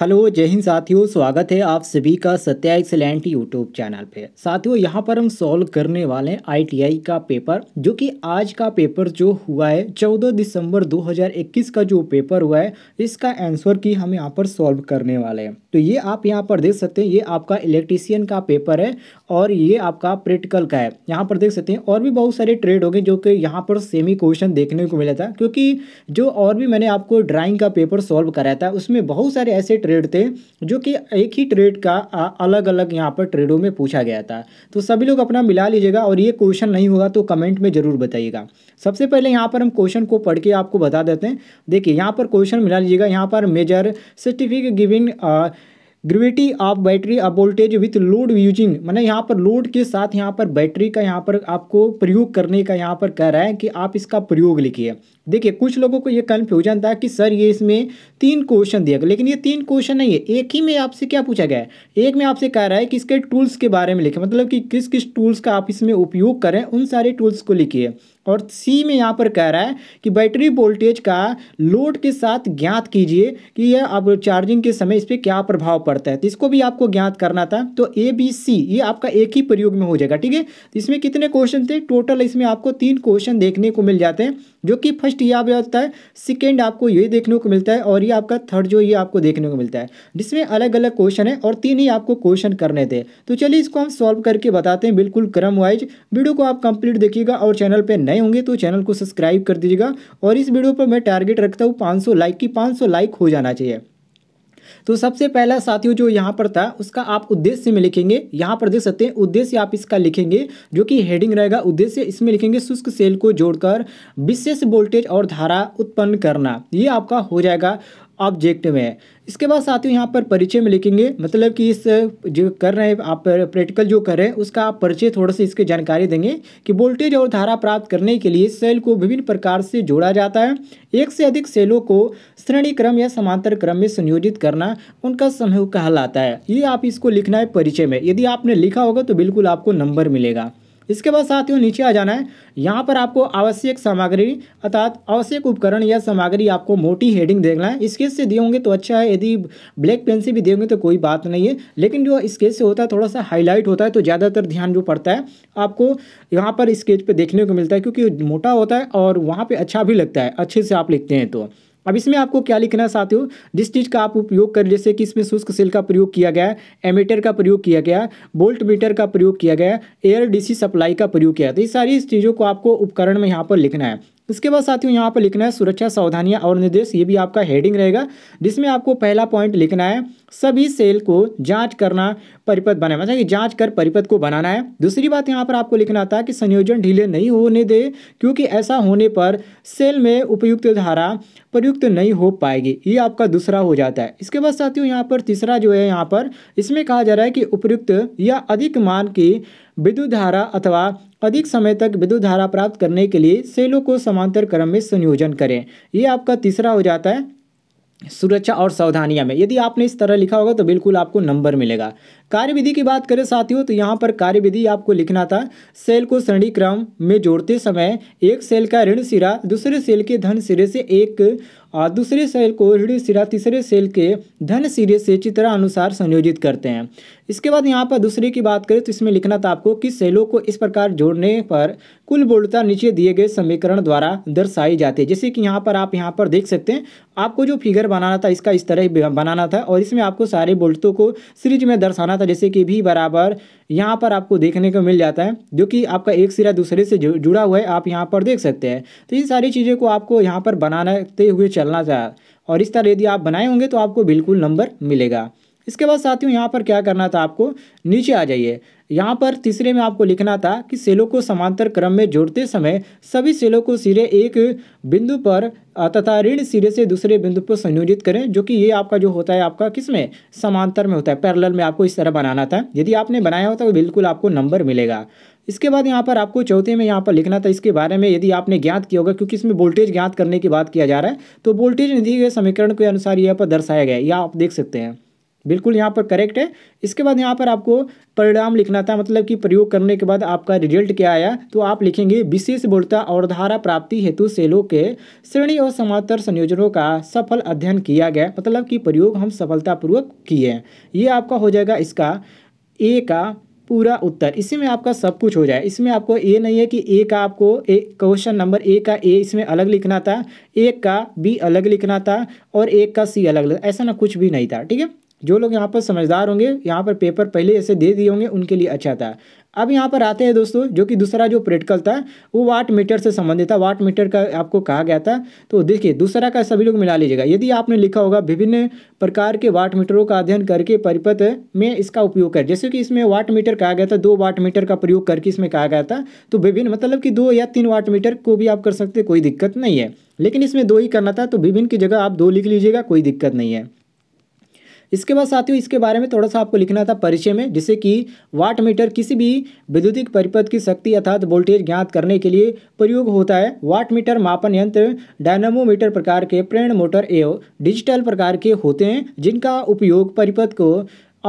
hello जय हिंद साथियों स्वागत है आप सभी का सत्या एक्सलेंट यूट्यूब चैनल पे साथियों यहाँ पर हम सॉल्व करने वाले हैं आईटीआई का पेपर जो कि आज का पेपर जो हुआ है 14 दिसंबर 2021 का जो पेपर हुआ है इसका आंसर की हम यहाँ पर सॉल्व करने वाले हैं तो ये आप यहाँ पर देख सकते हैं ये आपका इलेक्ट्रीशियन का पेपर है और ये आपका प्रैक्टिकल का है यहाँ पर देख सकते हैं और भी बहुत सारे ट्रेड हो गए जो कि यहाँ पर सेमी क्वेश्चन देखने को मिला था क्योंकि जो और भी मैंने आपको ड्राइंग का पेपर सॉल्व कराया था उसमें बहुत सारे ऐसे ट्रेड थे जो कि एक ही ट्रेड का अलग अलग यहाँ पर ट्रेडों में पूछा गया था तो सभी लोग अपना मिला लीजिएगा और ये क्वेश्चन नहीं होगा तो कमेंट में ज़रूर बताइएगा सबसे पहले यहाँ पर हम क्वेश्चन को पढ़ के आपको बता देते हैं देखिए यहाँ पर क्वेश्चन मिला लीजिएगा यहाँ पर measure certificate giving gravity of battery of voltage with load using मैंने यहाँ पर लोड के साथ यहाँ पर बैटरी का यहाँ पर आपको प्रयोग करने का यहाँ पर कह रहा है कि आप इसका प्रयोग लिखिए देखिए कुछ लोगों को ये कन्फ्यूजन था कि सर ये इसमें तीन क्वेश्चन दिया गया लेकिन ये तीन क्वेश्चन नहीं है एक ही में आपसे क्या पूछा गया है एक में आपसे कह रहा है कि इसके टूल्स के बारे में लिखें मतलब कि किस किस टूल्स का आप इसमें उपयोग करें उन सारे टूल्स को लिखिए और सी में यहाँ पर कह रहा है कि बैटरी वोल्टेज का लोड के साथ ज्ञात कीजिए कि यह अब चार्जिंग के समय इस पर क्या प्रभाव पड़ता है तो इसको भी आपको ज्ञात करना था तो ए बी सी ये आपका एक ही प्रयोग में हो जाएगा ठीक है इसमें कितने क्वेश्चन थे टोटल इसमें आपको तीन क्वेश्चन देखने को मिल जाते हैं जो कि फर्स्ट नेक्स्ट ये आप होता है सेकेंड आपको ये देखने को मिलता है और ये आपका थर्ड जो ये आपको देखने को मिलता है जिसमें अलग अलग क्वेश्चन है और तीन ही आपको क्वेश्चन करने थे तो चलिए इसको हम सॉल्व करके बताते हैं बिल्कुल क्रम वाइज वीडियो को आप कंप्लीट देखिएगा और चैनल पर नए होंगे तो चैनल को सब्सक्राइब कर दीजिएगा और इस वीडियो पर मैं टारगेट रखता हूँ पाँच लाइक की पाँच लाइक हो जाना चाहिए तो सबसे पहला साथियों जो यहाँ पर था उसका आप उद्देश्य में लिखेंगे यहाँ पर देख सकते हैं उद्देश्य आप इसका लिखेंगे जो कि हेडिंग रहेगा उद्देश्य इसमें लिखेंगे शुष्क सेल को जोड़कर विशेष वोल्टेज और धारा उत्पन्न करना ये आपका हो जाएगा ऑब्जेक्टिव है इसके बाद साथियों यहाँ पर परिचय में लिखेंगे मतलब कि इस जो कर रहे हैं आप प्रैक्टिकल जो कर रहे हैं उसका आप परिचय थोड़ा सा इसकी जानकारी देंगे कि वोल्टेज और धारा प्राप्त करने के लिए सेल को विभिन्न प्रकार से जोड़ा जाता है एक से अधिक सेलों को श्रेणी क्रम या समांतर क्रम में संयोजित करना उनका समूह कहलाता है ये आप इसको लिखना है परिचय में यदि आपने लिखा होगा तो बिल्कुल आपको नंबर मिलेगा इसके बाद साथियों नीचे आ जाना है यहाँ पर आपको आवश्यक सामग्री अर्थात आवश्यक उपकरण या सामग्री आपको मोटी हेडिंग देखना है स्केच से दिए होंगे तो अच्छा है यदि ब्लैक पेन से भी दिए होंगे तो कोई बात नहीं है लेकिन जो स्केच से होता है थोड़ा सा हाईलाइट होता है तो ज़्यादातर ध्यान जो पड़ता है आपको यहाँ पर स्केच पर देखने को मिलता है क्योंकि मोटा होता है और वहाँ पर अच्छा भी लगता है अच्छे से आप लिखते हैं तो अब इसमें आपको क्या लिखना चाहते हो जिस चीज़ का आप उपयोग कर जैसे कि इसमें शुष्क सेल का प्रयोग किया गया है एमीटर का प्रयोग किया गया है बोल्ट मीटर का प्रयोग किया गया है एयर डीसी सप्लाई का प्रयोग किया है तो ये सारी चीज़ों को आपको उपकरण में यहाँ पर लिखना है इसके बाद साथियों यहाँ पर लिखना है सुरक्षा सावधानियाँ और निर्देश ये भी आपका हेडिंग रहेगा जिसमें आपको पहला पॉइंट लिखना है सभी सेल को जांच करना परिपथ बनाना मतलब कि जांच कर परिपथ को बनाना है दूसरी बात यहाँ पर आपको लिखना था कि संयोजन ढीले नहीं होने दे क्योंकि ऐसा होने पर सेल में उपयुक्त धारा प्रयुक्त नहीं हो पाएगी ये आपका दूसरा हो जाता है इसके बाद साथियों यहाँ पर तीसरा जो है यहाँ पर इसमें कहा जा रहा है कि उपयुक्त या अधिक मान की विद्युत धारा अथवा अधिक समय तक विद्युत धारा प्राप्त करने के लिए सेलों को समांतर क्रम में संयोजन करें ये आपका तीसरा हो जाता है सुरक्षा और सावधानियां में यदि आपने इस तरह लिखा होगा तो बिल्कुल आपको नंबर मिलेगा कार्यविधि की बात करें साथियों तो यहाँ पर कार्यविधि आपको लिखना था सेल को श्रेणी क्रम में जोड़ते समय एक सेल का ऋण सिरा दूसरे सेल के धन सिरे से एक और दूसरे सेल को हृदय सिरा तीसरे सेल के धन सिरे से चित्रा अनुसार संयोजित करते हैं इसके बाद यहाँ पर दूसरे की बात करें तो इसमें लिखना था आपको कि सेलों को इस प्रकार जोड़ने पर कुल बोलता नीचे दिए गए समीकरण द्वारा दर्शाई जाती है जैसे कि यहाँ पर आप यहाँ पर देख सकते हैं आपको जो फिगर बनाना था इसका इस तरह बनाना था और इसमें आपको सारे बोल्टों को सीरीज में दर्शाना था जैसे कि भी बराबर यहाँ पर आपको देखने को मिल जाता है जो कि आपका एक सिरा दूसरे से जुड़ा हुआ है आप यहाँ पर देख सकते हैं तो ये सारी चीज़ों को आपको यहाँ पर बनाते हुए चलना था और इस तरह यदि आप बनाए होंगे तो आपको बिल्कुल नंबर मिलेगा इसके बाद साथियों यहाँ पर क्या करना था आपको नीचे आ जाइए यहाँ पर तीसरे में आपको लिखना था कि सेलों को समांतर क्रम में जोड़ते समय सभी सेलों को सिरे एक बिंदु पर तथा ऋण सिरे से दूसरे बिंदु पर संयोजित करें जो कि ये आपका जो होता है आपका किस में समांतर में होता है पैरेलल में आपको इस तरह बनाना था यदि आपने बनाया होता तो बिल्कुल आपको नंबर मिलेगा इसके बाद यहाँ पर आपको चौथे में यहाँ पर लिखना था इसके बारे में यदि आपने ज्ञात किया होगा क्योंकि इसमें वोल्टेज ज्ञात करने की बात किया जा रहा है तो वोल्टेज निधि के समीकरण के अनुसार यहाँ पर दर्शाया गया या आप देख सकते हैं बिल्कुल यहाँ पर करेक्ट है इसके बाद यहाँ पर आपको परिणाम लिखना था मतलब कि प्रयोग करने के बाद आपका रिजल्ट क्या आया तो आप लिखेंगे विशेष बोलता और धारा प्राप्ति हेतु सेलों के श्रेणी और समांतर संयोजनों का सफल अध्ययन किया गया मतलब कि प्रयोग हम सफलतापूर्वक किए हैं ये आपका हो जाएगा इसका ए का पूरा उत्तर इसी में आपका सब कुछ हो जाए इसमें आपको ये नहीं है कि ए का आपको ए क्वेश्चन नंबर ए का ए इसमें अलग लिखना था एक का बी अलग लिखना था और एक का सी अलग ऐसा ना कुछ भी नहीं था ठीक है जो लोग यहाँ पर समझदार होंगे यहाँ पर पेपर पहले ऐसे दे दिए होंगे उनके लिए अच्छा था अब यहाँ पर आते हैं दोस्तों जो कि दूसरा जो प्रैक्टिकल था वो वाट मीटर से संबंधित था वाट मीटर का आपको कहा गया था तो देखिए दूसरा का सभी लोग मिला लीजिएगा यदि आपने लिखा होगा विभिन्न प्रकार के वाट मीटरों का अध्ययन करके परिपथ में इसका उपयोग कर जैसे कि इसमें वाट मीटर कहा गया था दो वाट मीटर का प्रयोग करके इसमें कहा गया था तो विभिन्न मतलब कि दो या तीन वाट मीटर को भी आप कर सकते कोई दिक्कत नहीं है लेकिन इसमें दो ही करना था तो विभिन्न की जगह आप दो लिख लीजिएगा कोई दिक्कत नहीं है इसके बाद साथियों इसके बारे में थोड़ा सा आपको लिखना था परिचय में जिससे कि वाट मीटर किसी भी विद्युतिक परिपथ की शक्ति अर्थात वोल्टेज ज्ञात करने के लिए प्रयोग होता है वाट मीटर मापन यंत्र डायनामोमीटर प्रकार के प्रेरण मोटर एवं डिजिटल प्रकार के होते हैं जिनका उपयोग परिपथ को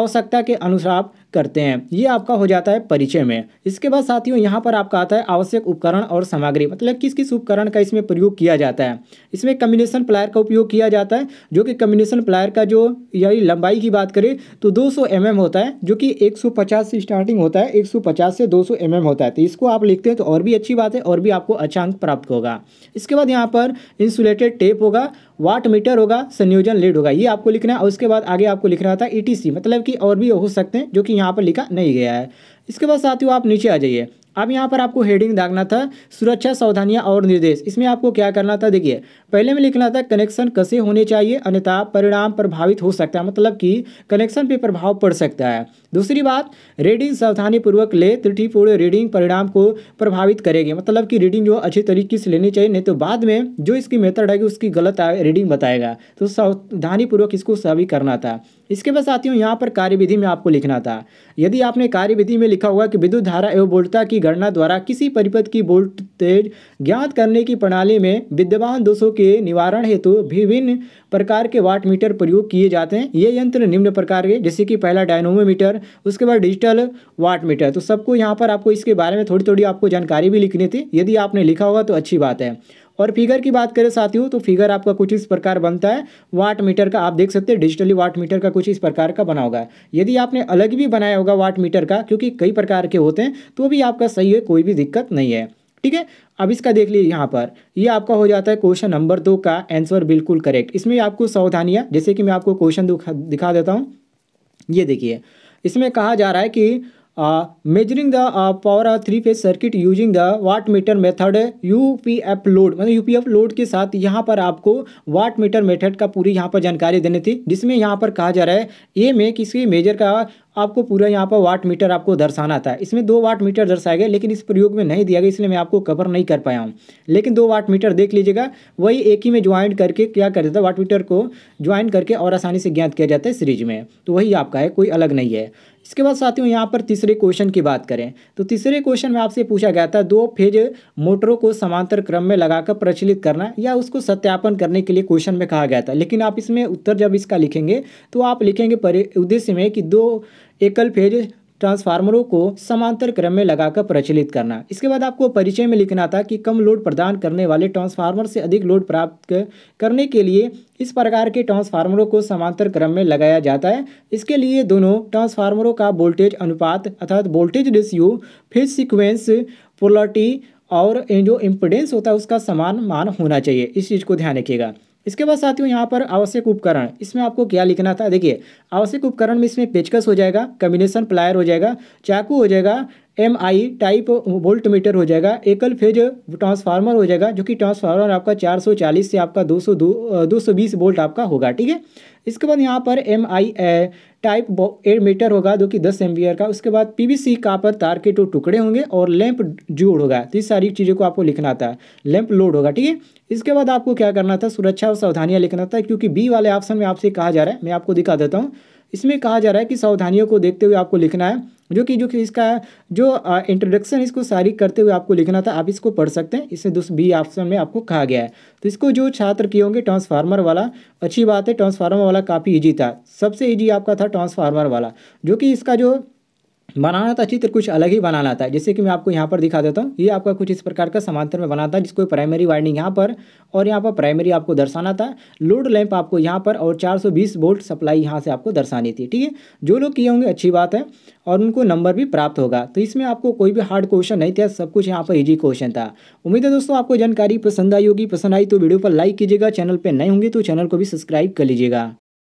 आवश्यकता के अनुसार करते हैं ये आपका हो जाता है परिचय में इसके बाद साथियों यहाँ पर आपका आता है आवश्यक उपकरण और सामग्री मतलब किस किस उपकरण का इसमें प्रयोग किया जाता है इसमें कम्बिनेशन प्लायर का उपयोग किया जाता है जो कि कम्बिनेशन प्लायर का जो यही लंबाई की बात करें तो 200 सौ mm होता है जो कि 150 से स्टार्टिंग होता है 150 से 200 सौ mm होता है तो इसको आप लिखते हैं तो और भी अच्छी बात है और भी आपको अच्छा अंक प्राप्त होगा इसके बाद यहाँ पर इंसुलेटेड टेप होगा वाट मीटर होगा संयोजन लेड होगा ये आपको लिखना है और उसके बाद आगे आपको लिखना होता है ई e मतलब कि और भी हो सकते हैं जो कि यहाँ पर लिखा नहीं गया है इसके बाद साथियों आप नीचे आ जाइए अब यहाँ पर आपको हेडिंग दागना था सुरक्षा सावधानियाँ और निर्देश इसमें आपको क्या करना था देखिए पहले में लिखना था कनेक्शन कसे होने चाहिए अन्यथा परिणाम प्रभावित हो सकता है मतलब कि कनेक्शन पे प्रभाव पड़ सकता है दूसरी बात रीडिंग सावधानीपूर्वक ले त्रुटिपूर्ण रीडिंग परिणाम को प्रभावित करेगी मतलब कि रीडिंग जो अच्छे तरीके से लेनी चाहिए नहीं तो बाद में जो इसकी मेथड है उसकी गलत रीडिंग बताएगा तो सावधानीपूर्वक इसको सभी करना था इसके बाद साथियों यहाँ पर कार्यविधि में आपको लिखना था यदि आपने कार्यविधि में लिखा हुआ कि विद्युत धारा एवं बोलता कि गणना द्वारा किसी परिपथ की वोल्टेज ज्ञात करने की प्रणाली में विद्यमान दोषों के निवारण हेतु विभिन्न प्रकार के वाट मीटर प्रयोग किए जाते हैं ये यंत्र निम्न प्रकार के जैसे कि पहला डायनोमीटर उसके बाद डिजिटल वाट मीटर तो सबको यहाँ पर आपको इसके बारे में थोड़ी थोड़ी आपको जानकारी भी लिखनी थी यदि आपने लिखा होगा तो अच्छी बात है और फिगर की बात करें साथियों तो फिगर आपका कुछ इस प्रकार बनता है वाट मीटर का आप देख सकते हैं डिजिटली वाट मीटर का कुछ इस प्रकार का बना होगा यदि आपने अलग भी बनाया होगा वाट मीटर का क्योंकि कई प्रकार के होते हैं तो भी आपका सही है कोई भी दिक्कत नहीं है ठीक है अब इसका देख लीजिए यहाँ पर ये आपका हो जाता है क्वेश्चन नंबर दो का आंसर बिल्कुल करेक्ट इसमें आपको सावधानियाँ जैसे कि मैं आपको क्वेश्चन दिखा देता हूँ ये देखिए इसमें कहा जा रहा है कि measuring the power of three phase circuit using the watt meter method U P F load मतलब यू पी एफ लोड के साथ यहाँ पर आपको वाट मीटर मेथड का पूरी यहाँ पर जानकारी देनी थी जिसमें यहाँ पर कहा जा रहा है ए में किसी मेजर का आपको पूरा यहाँ पर वाट मीटर आपको दर्शाना था इसमें दो वाट मीटर दर्शाया गया लेकिन इस प्रयोग में नहीं दिया गया इसलिए मैं आपको कवर नहीं कर पाया हूँ लेकिन दो वाट मीटर देख लीजिएगा वही एक ही में ज्वाइन करके क्या कर देता है वाट मीटर को ज्वाइन करके और आसानी से ज्ञात किया जाता है सीरीज में तो वही आपका है कोई अलग नहीं है इसके बाद साथियों यहाँ पर तीसरे क्वेश्चन की बात करें तो तीसरे क्वेश्चन में आपसे पूछा गया था दो फेज मोटरों को समांतर क्रम में लगाकर प्रचलित करना या उसको सत्यापन करने के लिए क्वेश्चन में कहा गया था लेकिन आप इसमें उत्तर जब इसका लिखेंगे तो आप लिखेंगे उद्देश्य में कि दो एकल फेज ट्रांसफार्मरों को समांतर क्रम में लगाकर प्रचलित करना इसके बाद आपको परिचय में लिखना था कि कम लोड प्रदान करने वाले ट्रांसफार्मर से अधिक लोड प्राप्त करने के लिए इस प्रकार के ट्रांसफार्मरों को समांतर क्रम में लगाया जाता है इसके लिए दोनों ट्रांसफार्मरों का वोल्टेज अनुपात अर्थात voltage ratio phase sequence polarity और जो इम्पोर्टेंस होता है उसका समान मान होना चाहिए इस चीज़ को ध्यान रखिएगा इसके बाद साथियों यहाँ पर आवश्यक उपकरण इसमें आपको क्या लिखना था देखिए आवश्यक उपकरण में इसमें पेचकस हो जाएगा कम्बिनेशन प्लायर हो जाएगा चाकू हो जाएगा M I type voltmeter हो जाएगा एकल फेज ट्रांसफार्मर हो जाएगा जो कि ट्रांसफार्मर आपका 440 से आपका 200 220 वोल्ट आपका होगा ठीक है इसके बाद यहाँ पर M I type ammeter होगा जो कि 10 एम का उसके बाद पीवीसी पर तार के टू टुकड़े होंगे और लैंप जोड़ होगा तो इस सारी चीज़ों को आपको लिखना था लैंप लोड होगा ठीक है इसके बाद आपको क्या करना था सुरक्षा और सावधानियाँ लिखना था क्योंकि बी वाले ऑप्शन में आपसे कहा जा रहा है मैं आपको दिखा देता हूँ इसमें कहा जा रहा है कि सावधानियों को देखते हुए आपको लिखना है जो कि जो कि इसका जो इंट्रोडक्शन इसको सारी करते हुए आपको लिखना था आप इसको पढ़ सकते हैं इसे दोस्त बी ऑप्शन में आपको कहा गया है तो इसको जो छात्र किए होंगे ट्रांसफार्मर वाला अच्छी बात है ट्रांसफार्मर वाला काफ़ी ईजी था सबसे ईजी आपका था ट्रांसफार्मर वाला जो कि इसका जो बनाना था चित्र कुछ अलग ही बनाना था जैसे कि मैं आपको यहाँ पर दिखा देता हूँ ये आपका कुछ इस प्रकार का समांतर में बना था जिसको प्राइमरी वाइंडिंग यहाँ पर और यहाँ पर प्राइमरी आपको दर्शाना था लोड लैंप आपको यहाँ पर और 420 वोल्ट सप्लाई यहाँ से आपको दर्शानी थी ठीक है जो लोग किए होंगे अच्छी बात है और उनको नंबर भी प्राप्त होगा तो इसमें आपको कोई भी हार्ड क्वेश्चन नहीं था सब कुछ यहाँ पर ईजी क्वेश्चन था उम्मीद है दोस्तों आपको जानकारी पसंद आई होगी पसंद आई तो वीडियो पर लाइक कीजिएगा चैनल पर नहीं होंगे तो चैनल को भी सब्सक्राइब कर लीजिएगा